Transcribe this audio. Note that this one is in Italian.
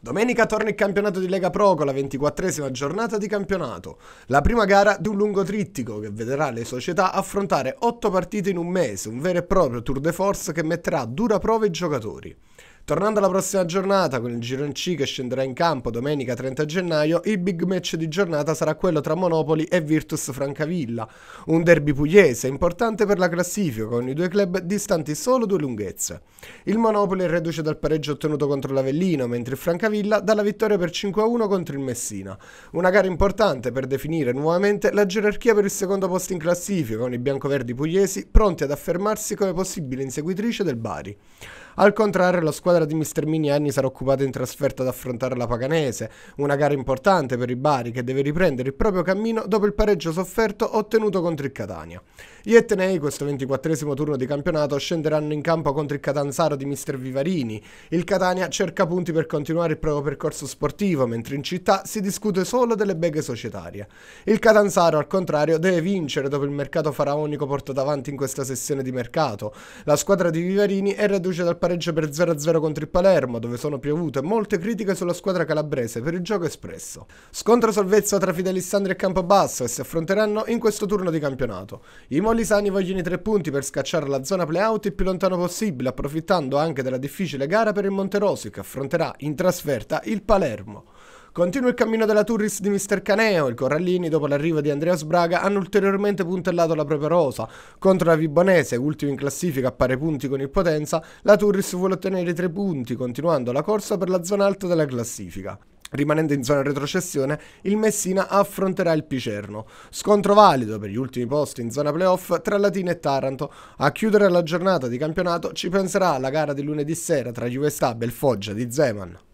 Domenica torna il campionato di Lega Pro con la ventiquattresima giornata di campionato, la prima gara di un lungo trittico che vedrà le società affrontare otto partite in un mese, un vero e proprio tour de force che metterà a dura prova i giocatori. Tornando alla prossima giornata, con il Giron C che scenderà in campo domenica 30 gennaio, il big match di giornata sarà quello tra Monopoli e Virtus Francavilla, un derby pugliese importante per la classifica, con i due club distanti solo due lunghezze. Il Monopoli è reduce dal pareggio ottenuto contro l'Avellino, mentre il Francavilla dalla vittoria per 5-1 contro il Messina. Una gara importante per definire nuovamente la gerarchia per il secondo posto in classifica, con i biancoverdi pugliesi pronti ad affermarsi come possibile inseguitrice del Bari. Al contrario, la squadra di Mr. Miniani sarà occupata in trasferta ad affrontare la Paganese, una gara importante per i Bari che deve riprendere il proprio cammino dopo il pareggio sofferto ottenuto contro il Catania. Gli Etnei, questo 24 turno di campionato, scenderanno in campo contro il Catanzaro di Mr. Vivarini. Il Catania cerca punti per continuare il proprio percorso sportivo, mentre in città si discute solo delle beghe societarie. Il Catanzaro, al contrario, deve vincere dopo il mercato faraonico portato avanti in questa sessione di mercato. La squadra di Vivarini è riduce dal pareggio pareggio per 0-0 contro il Palermo, dove sono piovute molte critiche sulla squadra calabrese per il gioco espresso. Scontro salvezza tra Fidelissandri e Campobasso e si affronteranno in questo turno di campionato. I molisani vogliono i tre punti per scacciare la zona playout il più lontano possibile, approfittando anche della difficile gara per il Monterosi, che affronterà in trasferta il Palermo. Continua il cammino della Turris di Mr. Caneo, il Corallini dopo l'arrivo di Andreas Braga hanno ulteriormente puntellato la propria rosa. Contro la Vibonese, ultimo in classifica a pari punti con il Potenza, la Turris vuole ottenere tre punti, continuando la corsa per la zona alta della classifica. Rimanendo in zona retrocessione, il Messina affronterà il Picerno. Scontro valido per gli ultimi posti in zona playoff tra Latina e Taranto. A chiudere la giornata di campionato ci penserà la gara di lunedì sera tra Juve Stab e il Foggia di Zeman.